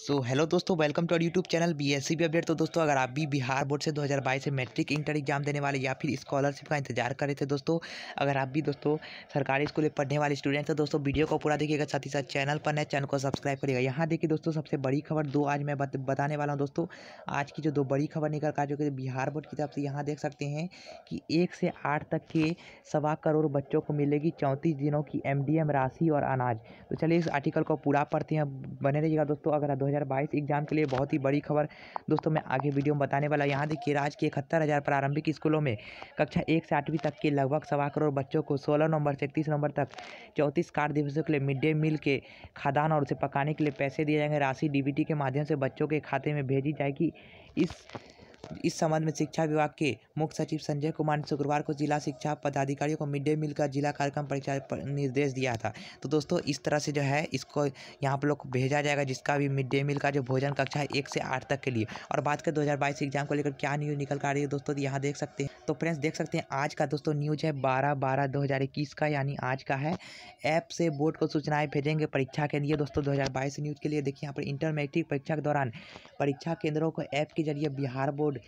सो so, hello दोस्तों welcome to our YouTube channel B S C update तो दोस्तों अगर आप भी बिहार बोर्ड से 2022 से मैट्रिक इंटर एग्जाम देने वाले या फिर स्कॉलरशिप का इंतजार कर रहे थे दोस्तों अगर आप भी दोस्तों सरकारी स्कूल में पढ़ने वाले स्टूडेंट थे तो दोस्तों वीडियो को पूरा देखिएगा साथ ही साथ चैनल पर नए चैनल को सब्सक्राइब करिएगा यहाँ देखिए दोस्तों सबसे बड़ी खबर दो आज मैं बताने वाला हूँ दोस्तों आज की जो दो बड़ी खबर निकल कर जो कि बिहार बोर्ड की तरफ से यहाँ देख सकते हैं कि एक से आठ तक के सवा करोड़ बच्चों को मिलेगी चौंतीस दिनों की एम राशि और अनाज तो चलिए इस आर्टिकल को पूरा पढ़ते हैं बने रहिएगा दोस्तों अगर 2022 एग्ज़ाम के लिए बहुत ही बड़ी खबर दोस्तों मैं आगे वीडियो में बताने वाला यहाँ देखिए राज्य के इकहत्तर हज़ार प्रारंभिक स्कूलों में कक्षा एक से आठवीं तक के लगभग सवा करोड़ बच्चों को सोलह नवंबर से इकतीस नवंबर तक चौंतीस कार्य दिवसों के लिए मिड डे मील के खादान और उसे पकाने के लिए पैसे दिए जाएंगे राशि डी के माध्यम से बच्चों के खाते में भेजी जाएगी इस इस संबंध में शिक्षा विभाग के मुख्य सचिव संजय कुमार ने शुक्रवार को जिला शिक्षा पदाधिकारियों को मिड डे मील का जिला कार्यक्रम परीक्षा पर निर्देश दिया था तो दोस्तों इस तरह से जो है इसको यहाँ पर लोग भेजा जाएगा जिसका भी मिड डे मील का जो भोजन कक्षा है एक से आठ तक के लिए और बात करें दो एग्जाम को लेकर क्या न्यूज़ निकल कर रही है दोस्तों तो यहाँ देख सकते हैं तो फ्रेंड्स देख सकते हैं आज का दोस्तों न्यूज है बारह बारह दो का यानी आज का है ऐप से बोर्ड को सूचनाएं भेजेंगे परीक्षा के लिए दोस्तों 2022 न्यूज के लिए देखिए यहाँ पर इंटर मैट्रिक परीक्षा के दौरान परीक्षा केंद्रों को ऐप के जरिए बिहार बोर्ड रोड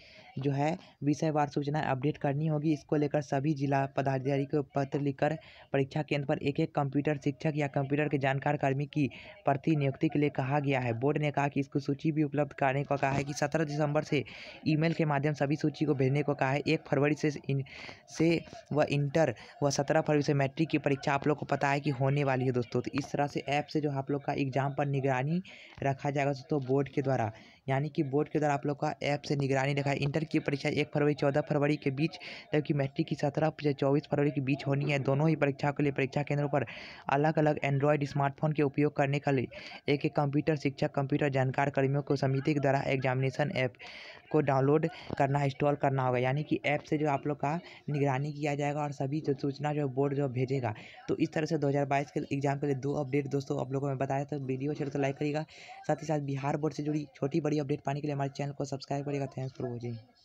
जो है विषयवार सूचना अपडेट करनी होगी इसको लेकर सभी जिला पदाधिकारी को पत्र लिखकर परीक्षा केंद्र पर एक एक कंप्यूटर शिक्षक या कंप्यूटर के जानकार कर्मी की प्रतिनियुक्ति के लिए कहा गया है बोर्ड ने कहा कि इसको सूची भी उपलब्ध कराने को कहा है कि सत्रह दिसंबर से ईमेल के माध्यम सभी सूची को भेजने को कहा है एक फरवरी से इन, से व इंटर व सत्रह फरवरी से मैट्रिक की परीक्षा आप लोग को पता है कि होने वाली है दोस्तों तो इस तरह से ऐप से जो आप लोग का एग्जाम पर निगरानी रखा जाएगा दोस्तों बोर्ड के द्वारा यानी कि बोर्ड के द्वारा आप लोग का ऐप से निगरानी रखा है इंटर की परीक्षा एक फरवरी चौदह फरवरी के बीच जबकि मैट्रिक की सत्रह से चौबीस फरवरी के बीच होनी है दोनों ही परीक्षा के लिए परीक्षा केंद्रों पर अलग अलग एंड्रॉयड स्मार्टफोन के उपयोग करने के लिए एक एक कंप्यूटर शिक्षक कंप्यूटर जानकार कर्मियों को समिति के द्वारा एग्जामिनेशन ऐप को डाउनलोड करना इंस्टॉल करना होगा यानी कि ऐप से जो आप लोग का निगरानी किया जाएगा और सभी जो सूचना जो बोर्ड जो भेजेगा तो इस तरह से 2022 के एग्जाम के लिए दो अपडेट दोस्तों आप लोगों को मैं बताया था वीडियो अच्छे तो लाइक करिएगा साथ ही साथ बिहार बोर्ड से जुड़ी छोटी बड़ी अपडेट पाने के लिए हमारे चैनल को सब्सक्राइब करिएगा थैंक्स फॉर वॉचिंग